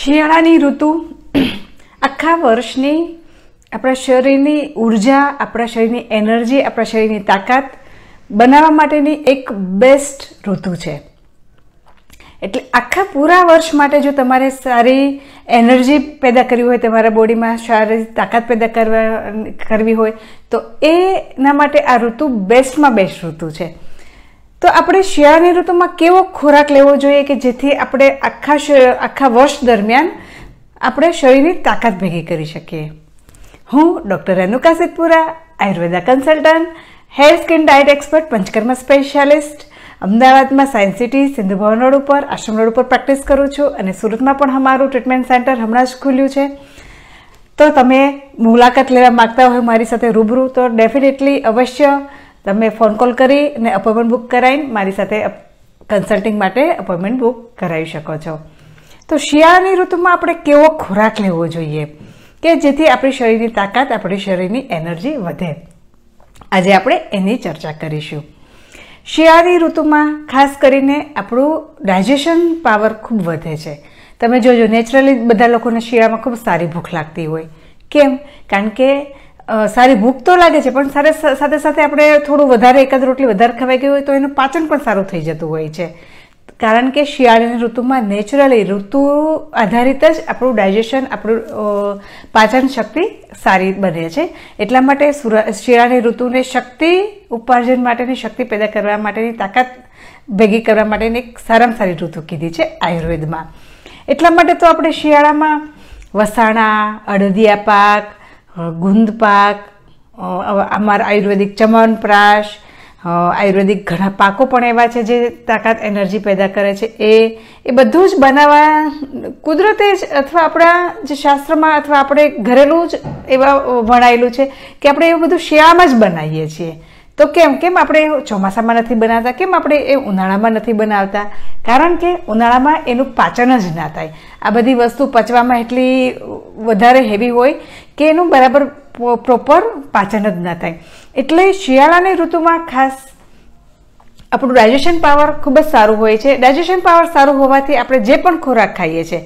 શિયાળાની ઋતુ આખા વર્ષની આપણા શરીરની ઉર્જા આપણા શરીરની એનર્જી આપણા શરીરની તાકાત બનાવવા માટેની એક બેસ્ટ ઋતુ છે એટલે આખા પૂરા વર્ષ માટે જો તમારે સારી એનર્જી પેદા કરવી હોય તમારા બોડીમાં સારી તાકાત પેદા કરવા કરવી હોય તો એના માટે આ ઋતુ બેસ્ટમાં બેસ્ટ ઋતુ છે તો આપણે શિયાળાની ઋતુમાં કેવો ખોરાક લેવો જોઈએ કે જેથી આપણે આખા આખા વર્ષ દરમિયાન આપણે શરીરની તાકાત ભેગી કરી શકીએ હું doctor Renuka Siddhpura Ayurveda consultant hair skin diet expert Panchakarma specialist અમદાવાદમાં science city Sindhu Bhavan road ઉપર આશ્રમ રોડ ઉપર પ્રેક્ટિસ કરું છું અને સુરતમાં પણ અમારું ટ્રીટમેન્ટ સેન્ટર હમણાં જ ખુલ્યું છે તો તમે મુલાકાત લેવા માગતા હોય મારી સાથે રૂબરૂ તો ડેફિનેટલી અવશ્ય તમે ફોન કોલ કરી અને અપોઇન્ટમેન્ટ બુક કરાવીને મારી સાથે કન્સલ્ટિંગ માટે અપોઇન્ટમેન્ટ બુક કરાવી શકો છો તો શિયાળાની ઋતુમાં આપણે કેવો ખોરાક લેવો જોઈએ કે જેથી આપણી શરીરની તાકાત આપણી શરીરની એનર્જી વધે આજે આપણે એની ચર્ચા કરીશું શિયાળાની ઋતુમાં ખાસ કરીને આપણું ડાયજેશન પાવર ખૂબ વધે છે તમે જોજો નેચરલી બધા લોકોને શિયાળામાં ખૂબ સારી ભૂખ લાગતી હોય કેમ કારણ કે સારી ભૂખ તો લાગે છે પણ સાથે સાથે સાથે આપણે થોડું વધારે એકાદ રોટલી વધારે ખવાઈ ગઈ હોય તો એનું પાચન પણ સારું થઈ જતું હોય છે કારણ કે શિયાળાની ઋતુમાં નેચરલી ઋતુ આધારિત જ આપણું ડાયજેશન આપણું પાચન શક્તિ સારી બને છે એટલા માટે શિયાળાની ઋતુને શક્તિ ઉપાર્જન માટેની શક્તિ પેદા કરવા માટેની તાકાત ભેગી કરવા માટેની એક સારામાં સારી ઋતુ કીધી છે આયુર્વેદમાં એટલા માટે તો આપણે શિયાળામાં વસાણા અડદિયા પાક ગુંદ પાક અમારા આયુર્વેદિક ચમનપ્રાશ આયુર્વેદિક ઘણા પાકો પણ એવા છે જે તાકાત એનર્જી પેદા કરે છે એ એ બધું જ બનાવવા કુદરતે જ અથવા આપણા જે શાસ્ત્રમાં અથવા આપણે ઘરેલું જ એવા વણાયેલું છે કે આપણે એવું બધું શિયામાં જ બનાવીએ છીએ તો કેમ કેમ આપણે ચોમાસામાં નથી બનાવતા કેમ આપણે એ ઉનાળામાં નથી બનાવતા કારણ કે ઉનાળામાં એનું પાચન જ ના થાય આ બધી વસ્તુ પચવામાં એટલી વધારે હેવી હોય કે એનું બરાબર પ્રોપર પાચન જ ના થાય એટલે શિયાળાની ઋતુમાં ખાસ આપણું ડાયજેશન પાવર ખૂબ જ સારું હોય છે ડાયજેશન પાવર સારું હોવાથી આપણે જે પણ ખોરાક ખાઈએ છીએ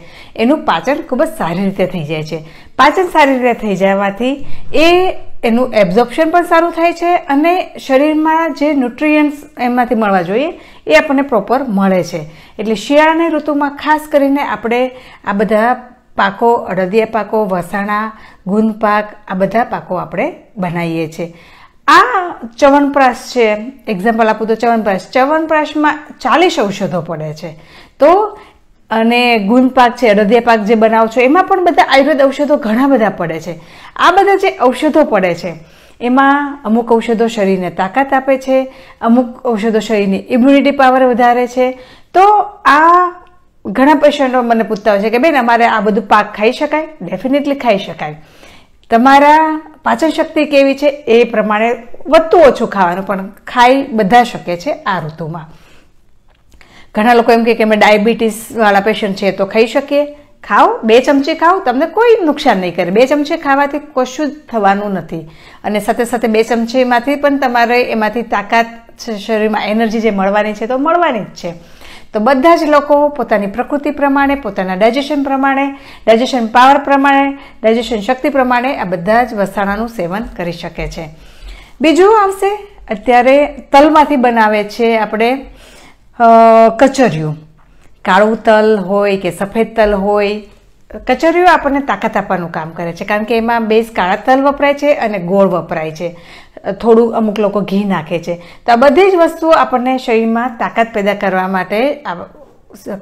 એનું પાચન ખૂબ જ સારી રીતે થઈ જાય છે પાચન સારી રીતે થઈ જવાથી એ એનું એબ્ઝોર્પ્શન પણ સારું થાય છે અને શરીરમાં જે ન્યુટ્રિયન્ટ્સ એમાંથી મળવા જોઈએ એ આપણને પ્રોપર મળે છે એટલે શિયાળાની ઋતુમાં ખાસ કરીને આપણે આ બધા પાકો અડદિયા પાકો વસાણા ગુંદ પાક આ બધા પાકો આપણે બનાવીએ છીએ આ ચવનપ્રાશ છે એક્ઝામ્પલ આપું તો ચવનપ્રાશ ચવનપ્રાશમાં ચાલીસ ઔષધો પડે છે તો અને ગુણ છે હૃદય પાક જે બનાવો છો એમાં પણ બધા આયુર્વેદ ઔષધો ઘણા બધા પડે છે આ બધા જે ઔષધો પડે છે એમાં અમુક ઔષધો શરીરને તાકાત આપે છે અમુક ઔષધો શરીરની ઇમ્યુનિટી પાવર વધારે છે તો આ ઘણા પેશન્ટો મને પૂછતા હોય છે કે બેન અમારે આ બધું પાક ખાઈ શકાય ડેફિનેટલી ખાઈ શકાય તમારા પાચન શક્તિ કેવી છે એ પ્રમાણે વધતું ઓછું ખાવાનું પણ ખાઈ બધા શકે છે આ ઋતુમાં ઘણા લોકો એમ કે અમે ડાયાબિટીસવાળા પેશન્ટ છે તો ખાઈ શકીએ ખાઓ બે ચમચી ખાઓ તમને કોઈ નુકસાન નહીં કરે બે ચમચી ખાવાથી કશું જ થવાનું નથી અને સાથે સાથે બે ચમચીમાંથી પણ તમારે એમાંથી તાકાત શરીરમાં એનર્જી જે મળવાની છે તો મળવાની જ છે તો બધા જ લોકો પોતાની પ્રકૃતિ પ્રમાણે પોતાના ડાયજેશન પ્રમાણે ડાયજેશન પાવર પ્રમાણે ડાયજેશન શક્તિ પ્રમાણે આ બધા જ વસાણાનું સેવન કરી શકે છે બીજું આવશે અત્યારે તલમાંથી બનાવે છે આપણે કચરિયું કાળું તલ હોય કે સફેદ તલ હોય કચરિયું આપણને તાકાત આપવાનું કામ કરે છે કારણ કે એમાં બેઝ કાળા તલ વપરાય છે અને ગોળ વપરાય છે થોડું અમુક લોકો ઘી નાખે છે તો આ બધી જ વસ્તુઓ આપણને શરીરમાં તાકાત પેદા કરવા માટે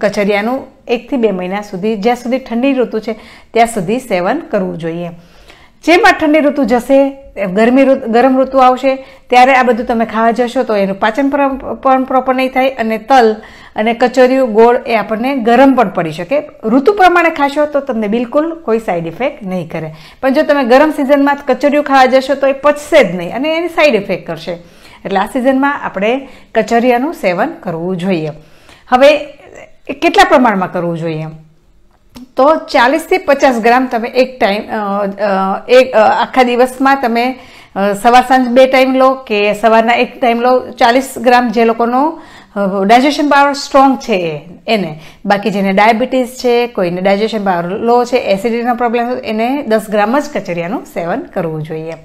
કચરિયાનું એકથી બે મહિના સુધી જ્યાં સુધી ઠંડી ઋતુ છે ત્યાં સુધી સેવન કરવું જોઈએ જેમાં ઠંડી ઋતુ જશે ગરમી ગરમ ઋતુ આવશે ત્યારે આ બધું તમે ખાવા જશો તો એનું પાચન પણ પ્રોપર નહીં થાય અને તલ અને કચોરીયું ગોળ એ આપણને ગરમ પણ પડી શકે ઋતુ પ્રમાણે ખાશો તો તમને બિલકુલ કોઈ સાઈડ ઇફેક્ટ નહીં કરે પણ જો તમે ગરમ સિઝનમાં કચોરીયું ખાવા જશો તો એ પચશે જ નહીં અને એની સાઈડ ઇફેક્ટ કરશે એટલે આ સિઝનમાં આપણે કચરિયાનું સેવન કરવું જોઈએ હવે કેટલા પ્રમાણમાં કરવું જોઈએ એમ તો ચાલીસથી પચાસ ગ્રામ તમે એક ટાઈમ એક આખા દિવસમાં તમે સવાર સાંજ બે ટાઈમ લો કે સવારના એક ટાઈમ લો ચાલીસ ગ્રામ જે લોકોનો ડાયજેશન પાવર સ્ટ્રોંગ છે એને બાકી જેને ડાયાબિટીસ છે કોઈને ડાયજેશન પાવર લો છે એસિડિટીનો પ્રોબ્લેમ એને દસ ગ્રામ જ કચરિયાનું સેવન કરવું જોઈએ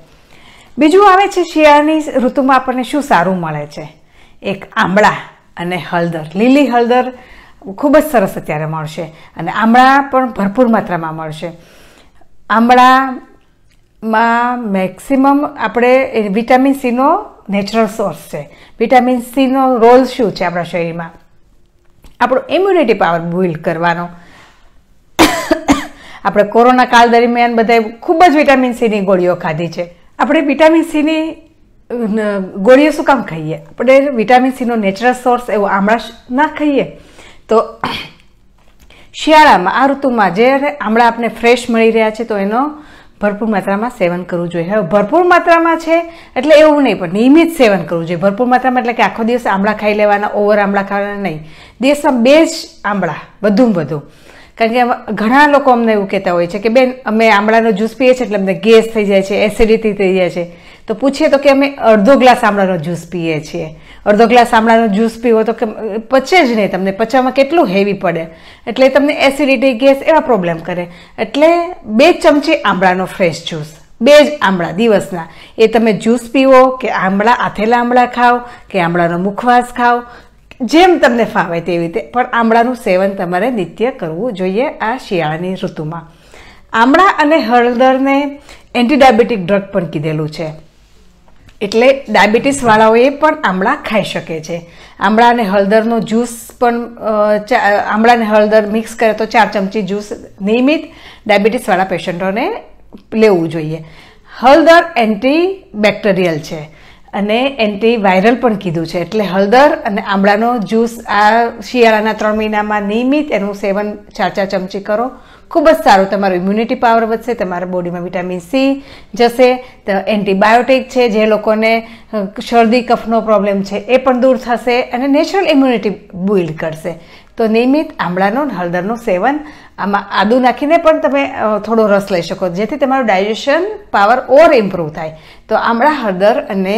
બીજું આવે છે શિયાળાની ઋતુમાં આપણને શું સારું મળે છે એક આંબળા અને હળદર લીલી હળદર ખૂબ જ સરસ અત્યારે મળશે અને આમળા પણ ભરપૂર માત્રામાં મળશે આમળામાં મેક્સિમમ આપણે વિટામિન સીનો નેચરલ સોર્સ છે વિટામિન સીનો રોલ શું છે આપણા શરીરમાં આપણો ઇમ્યુનિટી પાવર બિલ્ડ કરવાનો આપણે કોરોના કાળ દરમિયાન બધાએ ખૂબ જ વિટામિન સીની ગોળીઓ ખાધી છે આપણે વિટામિન સીની ગોળીઓ શું કામ ખાઈએ આપણે વિટામિન સીનો નેચરલ સોર્સ એવો આમળા ના ખાઈએ તો શિયાળામાં આ ઋતુમાં જ્યારે આમળા આપણે ફ્રેશ મળી રહ્યા છે તો એનો ભરપૂર માત્રામાં સેવન કરવું જોઈએ હવે ભરપૂર માત્રામાં છે એટલે એવું નહીં પણ નિયમિત સેવન કરવું જોઈએ ભરપૂર માત્રામાં એટલે કે આખો દિવસ આમળા ખાઈ લેવાના ઓવર આમળા ખાવાના નહીં દિવસમાં બે જ આંબળા વધુમાં વધુ કારણ કે ઘણા લોકો અમને એવું કહેતા હોય છે કે બેન અમે આમળાનો જ્યુસ પીએ છીએ એટલે અમને ગેસ થઈ જાય છે એસિડિટી થઈ જાય છે તો પૂછીએ તો કે અમે અડધો ગ્લાસ આમળાનો જ્યુસ પીએ છીએ અડધો ગ્લાસ આમળાનો જ્યુસ પીવો તો કે પચે જ નહીં તમને પચવામાં કેટલું હેવી પડે એટલે તમને એસિડિટી ગેસ એવા પ્રોબ્લેમ કરે એટલે બે ચમચી આમળાનો ફ્રેશ જ્યુસ બે જ આમળા દિવસના એ તમે જ્યુસ પીવો કે આમળા આથેલા આમળા ખાઓ કે આમળાનો મુખવાસ ખાઓ જેમ તમને ફાવે તેવી રીતે પણ આમળાનું સેવન તમારે નિત્ય કરવું જોઈએ આ શિયાળાની ઋતુમાં આમળા અને હળદરને એન્ટીડાયાબિટીક ડ્રગ પણ કીધેલું છે એટલે ડાયાબિટીસવાળાઓએ પણ આમળા ખાઈ શકે છે આમળાને હળદરનો જ્યુસ પણ આમળા અને હળદર મિક્સ કરે તો ચાર ચમચી જ્યુસ નિયમિત ડાયાબિટીસવાળા પેશન્ટોને લેવું જોઈએ હળદર એન્ટીબેક્ટેરિયલ છે અને એન્ટી વાયરલ પણ કીધું છે એટલે હળદર અને આંબળાનો જ્યુસ આ શિયાળાના ત્રણ મહિનામાં નિયમિત એનું સેવન ચાર ચાર ચમચી કરો ખૂબ જ સારું તમારું ઇમ્યુનિટી પાવર વધશે તમારા બોડીમાં વિટામિન સી જશે એન્ટીબાયોટિક છે જે લોકોને શરદી કફનો પ્રોબ્લેમ છે એ પણ દૂર થશે અને નેચરલ ઇમ્યુનિટી બિલ્ડ કરશે તો નિયમિત આમળાનું હળદરનું સેવન આમાં આદુ નાખીને પણ તમે થોડો રસ લઈ શકો જેથી તમારું ડાયજેશન પાવર ઓર ઇમ્પ્રૂવ થાય તો આમળા હળદર અને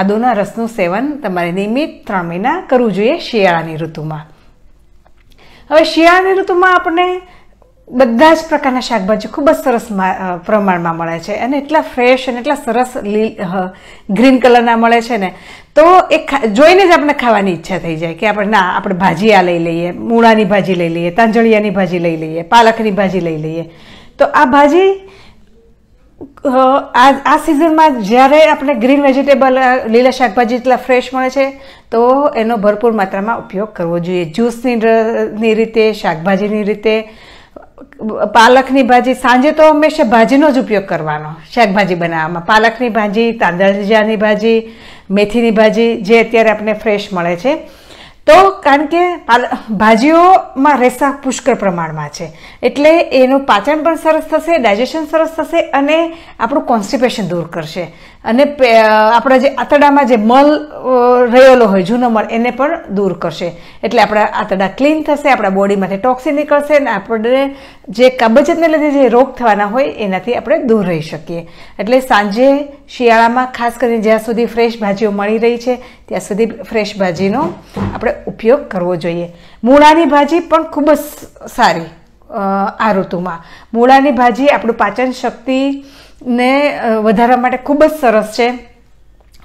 આદુના રસનું સેવન તમારે નિયમિત ત્રણ મહિના કરવું જોઈએ શિયાળાની ઋતુમાં હવે શિયાળાની ઋતુમાં આપણે બધા જ પ્રકારના શાકભાજી ખૂબ જ સરસ પ્રમાણમાં મળે છે અને એટલા ફ્રેશ અને એટલા સરસ ગ્રીન કલરના મળે છે ને તો એ જોઈને જ આપણે ખાવાની ઈચ્છા થઈ જાય કે આપણે ના આપણે ભાજી આ લઈ લઈએ મૂળાની ભાજી લઈ લઈએ તાંજળિયાની ભાજી લઈ લઈએ પાલકની ભાજી લઈ લઈએ તો આ ભાજી આ આ સિઝનમાં જ્યારે આપણે ગ્રીન વેજીટેબલ લીલા શાકભાજી એટલા ફ્રેશ મળે છે તો એનો ભરપૂર માત્રામાં ઉપયોગ કરવો જોઈએ જ્યુસની રીતે શાકભાજીની રીતે પાલકની ભાજી સાંજે તો હંમેશા ભાજીનો જ ઉપયોગ કરવાનો શાકભાજી બનાવવામાં પાલકની ભાજી તાંદળજાની ભાજી મેથીની ભાજી જે અત્યારે આપણે ફ્રેશ મળે છે તો કારણ કે ભાજીઓમાં રેસા પુષ્કળ પ્રમાણમાં છે એટલે એનું પાચન પણ સરસ થશે ડાયજેશન સરસ થશે અને આપણું કોન્સ્ટિપેશન દૂર કરશે અને આપણા જે આંતરડામાં જે મલ રહેલો હોય જૂનો મળ એને પણ દૂર કરશે એટલે આપણા આંતરડા ક્લીન થશે આપણા બોડીમાંથી ટોક્સિન નીકળશે અને આપણને જે કબજિયાતને લીધે જે રોગ થવાના હોય એનાથી આપણે દૂર રહી શકીએ એટલે સાંજે શિયાળામાં ખાસ કરીને જ્યાં સુધી ફ્રેશ ભાજીઓ મળી રહી છે ત્યાં સુધી ફ્રેશ ભાજીનો આપણે ઉપયોગ કરવો જોઈએ મૂળાની ભાજી પણ ખૂબ જ સારી આ ઋતુમાં મૂળાની ભાજી આપણું પાચન શક્તિને વધારવા માટે ખૂબ જ સરસ છે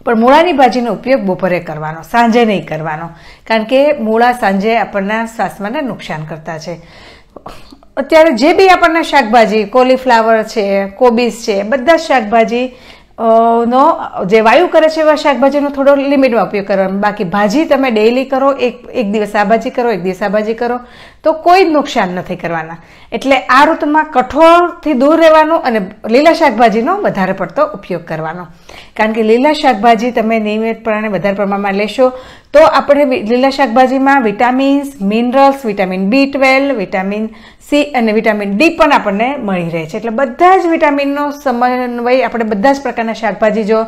પણ મૂળાની ભાજીનો ઉપયોગ બપોરે કરવાનો સાંજે નહીં કરવાનો કારણ કે મૂળા સાંજે આપણના શ્વાસમાંને નુકસાન કરતા છે અત્યારે જે બી આપણને શાકભાજી કોલીફ્લાવર છે કોબીસ છે બધા શાકભાજી નો જે વાયુ કરે છે એવા શાકભાજીનો થોડો લિમિટમાં ઉપયોગ કરવાનો બાકી ભાજી તમે ડેઈલી કરો એક એક દિવસ આ ભાજી કરો એક દિવસ આ ભાજી કરો તો કોઈ નુકસાન નથી કરવાના એટલે આ ઋતુમાં કઠોળથી દૂર રહેવાનું અને લીલા શાકભાજીનો વધારે પડતો ઉપયોગ કરવાનો કારણ કે લીલા શાકભાજી તમે નિયમિતપણે વધારે પ્રમાણમાં લેશો તો આપણે લીલા શાકભાજીમાં vitamins minerals vitamin B twelve vitamin C અને વિટામિન ડી પણ આપણને મળી રહે છે એટલે બધા જ વિટામિનનો સમન્વય આપણે બધા જ પ્રકારના શાકભાજી જો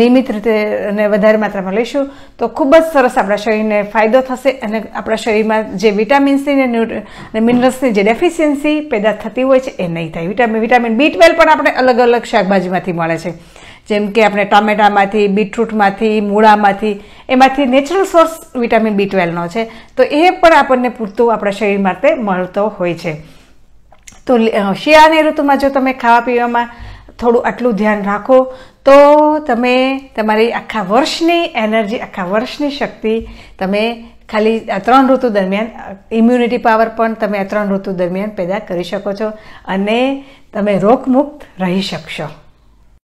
નિયમિત રીતે અને વધારે માત્રામાં લઈશું તો ખૂબ જ સરસ આપણા શરીરને ફાયદો થશે અને આપણા શરીરમાં જે વિટામિન્સની અને મિનરલ્સની જે ડેફિશિયન્સી પેદા થતી હોય છે એ નહીં થાય વિટામિન વિટામિન બી ટ્વેલ્વ પણ આપણે અલગ અલગ શાકભાજીમાંથી મળે છે જેમ કે આપણે ટામેટામાંથી બીટરૂટમાંથી મૂળામાંથી એમાંથી નેચરલ સોર્સ વિટામિન બી ટ્વેલ્વનો છે તો એ પણ આપણને પૂરતું આપણા શરીર માટે મળતો હોય છે તો શિયાળાની ઋતુમાં જો તમે ખાવા પીવામાં થોડું આટલું ધ્યાન રાખો તો તમે તમારી આખા વર્ષની એનર્જી આખા વર્ષની શક્તિ તમે ખાલી આ ત્રણ ઋતુ દરમિયાન ઇમ્યુનિટી પાવર પણ તમે આ ત્રણ ઋતુ દરમિયાન પેદા કરી શકો છો અને તમે રોગમુક્ત રહી શકશો